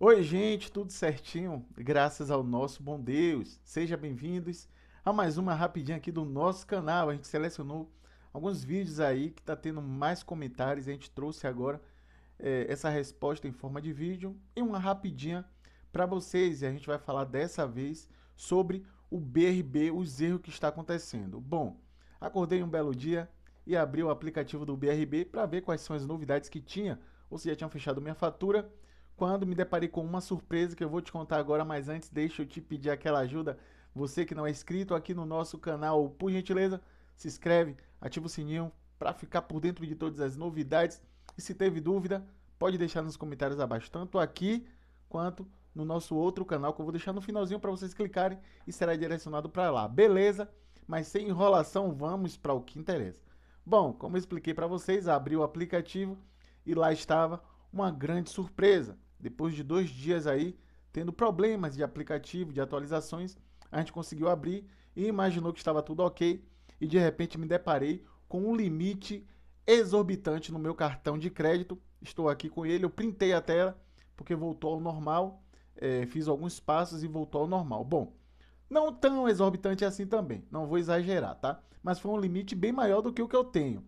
Oi, gente, tudo certinho? Graças ao nosso bom Deus. Sejam bem-vindos a mais uma rapidinha aqui do nosso canal. A gente selecionou alguns vídeos aí que tá tendo mais comentários. A gente trouxe agora é, essa resposta em forma de vídeo e uma rapidinha para vocês. E a gente vai falar dessa vez sobre o BRB, os erros que está acontecendo. Bom, acordei um belo dia e abri o aplicativo do BRB para ver quais são as novidades que tinha ou se já tinha fechado minha fatura quando me deparei com uma surpresa que eu vou te contar agora, mas antes deixa eu te pedir aquela ajuda. Você que não é inscrito aqui no nosso canal, por gentileza, se inscreve, ativa o sininho para ficar por dentro de todas as novidades. E se teve dúvida, pode deixar nos comentários abaixo, tanto aqui quanto no nosso outro canal, que eu vou deixar no finalzinho para vocês clicarem e será direcionado para lá. Beleza? Mas sem enrolação, vamos para o que interessa. Bom, como eu expliquei para vocês, abri o aplicativo e lá estava uma grande surpresa depois de dois dias aí, tendo problemas de aplicativo, de atualizações, a gente conseguiu abrir e imaginou que estava tudo ok. E de repente me deparei com um limite exorbitante no meu cartão de crédito. Estou aqui com ele, eu printei a tela porque voltou ao normal. É, fiz alguns passos e voltou ao normal. Bom, não tão exorbitante assim também, não vou exagerar, tá? Mas foi um limite bem maior do que o que eu tenho.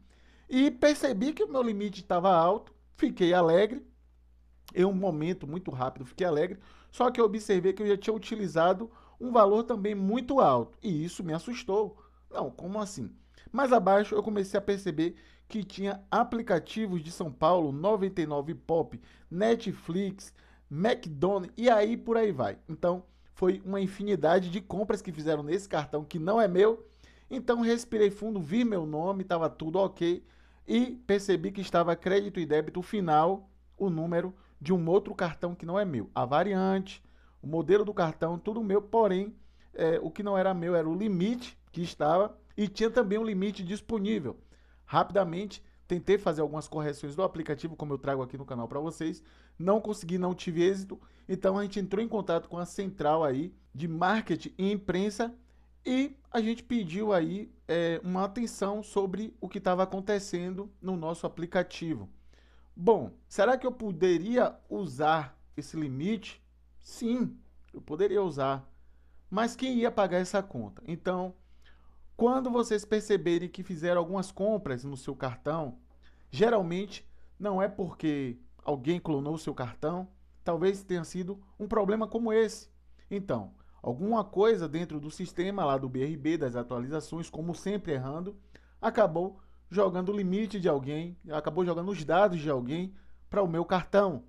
E percebi que o meu limite estava alto, fiquei alegre, em é um momento muito rápido, fiquei alegre, só que eu observei que eu já tinha utilizado um valor também muito alto, e isso me assustou. Não, como assim? Mais abaixo eu comecei a perceber que tinha aplicativos de São Paulo, 99 Pop, Netflix, McDonald's e aí por aí vai. Então, foi uma infinidade de compras que fizeram nesse cartão que não é meu. Então, respirei fundo, vi meu nome, estava tudo ok e percebi que estava crédito e débito final, o número de um outro cartão que não é meu. A variante, o modelo do cartão, tudo meu, porém, é, o que não era meu era o limite que estava e tinha também um limite disponível. Rapidamente, tentei fazer algumas correções do aplicativo, como eu trago aqui no canal para vocês, não consegui, não tive êxito, então a gente entrou em contato com a central aí de marketing e imprensa e a gente pediu aí é, uma atenção sobre o que estava acontecendo no nosso aplicativo. Bom, será que eu poderia usar esse limite? Sim, eu poderia usar. Mas quem ia pagar essa conta? Então, quando vocês perceberem que fizeram algumas compras no seu cartão, geralmente não é porque alguém clonou o seu cartão, talvez tenha sido um problema como esse. Então, alguma coisa dentro do sistema lá do BRB, das atualizações, como sempre errando, acabou jogando o limite de alguém, acabou jogando os dados de alguém para o meu cartão.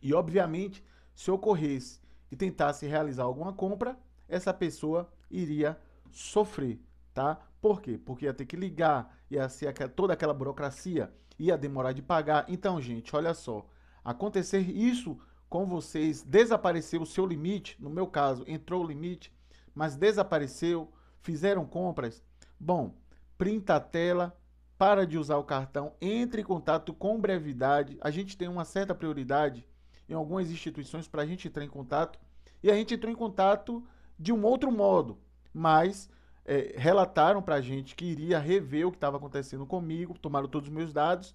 E obviamente, se ocorresse e tentasse realizar alguma compra, essa pessoa iria sofrer, tá? Por quê? Porque ia ter que ligar, ia ser toda aquela burocracia, ia demorar de pagar. Então, gente, olha só, acontecer isso com vocês, desapareceu o seu limite, no meu caso, entrou o limite, mas desapareceu, fizeram compras, bom, printa a tela, para de usar o cartão, entre em contato com brevidade. A gente tem uma certa prioridade em algumas instituições para a gente entrar em contato. E a gente entrou em contato de um outro modo, mas é, relataram para a gente que iria rever o que estava acontecendo comigo, tomaram todos os meus dados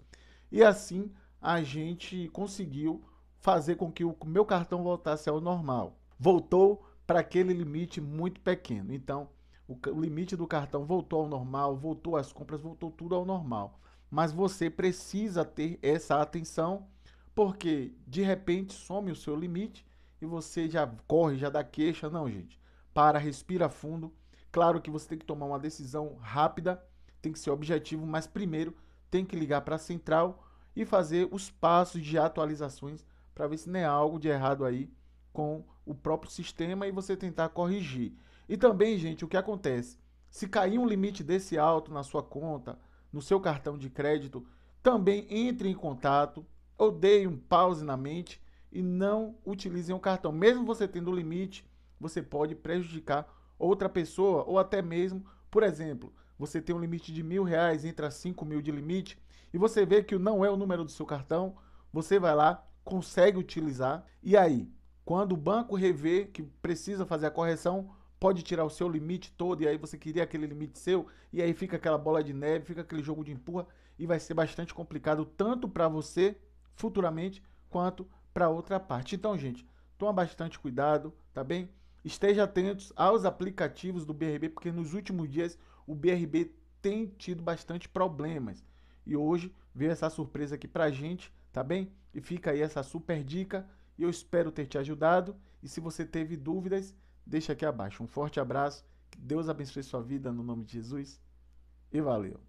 e assim a gente conseguiu fazer com que o meu cartão voltasse ao normal. Voltou para aquele limite muito pequeno. Então, o, limite do cartão voltou ao normal, voltou as compras, voltou tudo ao normal. Mas você precisa ter essa atenção, porque de repente some o seu limite e você já corre, já dá queixa. Não, gente. Para, respira fundo. Claro que você tem que tomar uma decisão rápida, tem que ser objetivo, mas primeiro tem que ligar para a central e fazer os passos de atualizações para ver se não é algo de errado aí com o próprio sistema e você tentar corrigir. E também, gente, o que acontece? Se cair um limite desse alto na sua conta, no seu cartão de crédito, também entre em contato, ou deem um pause na mente e não utilizem o cartão. Mesmo você tendo limite, você pode prejudicar outra pessoa ou até mesmo, por exemplo, você tem um limite de mil reais, entra cinco mil de limite e você vê que não é o número do seu cartão, você vai lá, consegue utilizar e aí, quando o banco rever que precisa fazer a correção, pode tirar o seu limite todo e aí você queria aquele limite seu e aí fica aquela bola de neve, fica aquele jogo de empurra e vai ser bastante complicado tanto para você futuramente quanto para outra parte. Então, gente, toma bastante cuidado, tá bem? Esteja atentos aos aplicativos do BRB, porque nos últimos dias o BRB tem tido bastante problemas. E hoje veio essa surpresa aqui pra gente, tá bem? E fica aí essa super dica. e Eu espero ter te ajudado. E se você teve dúvidas, deixa aqui abaixo. Um forte abraço, que Deus abençoe sua vida no nome de Jesus e valeu!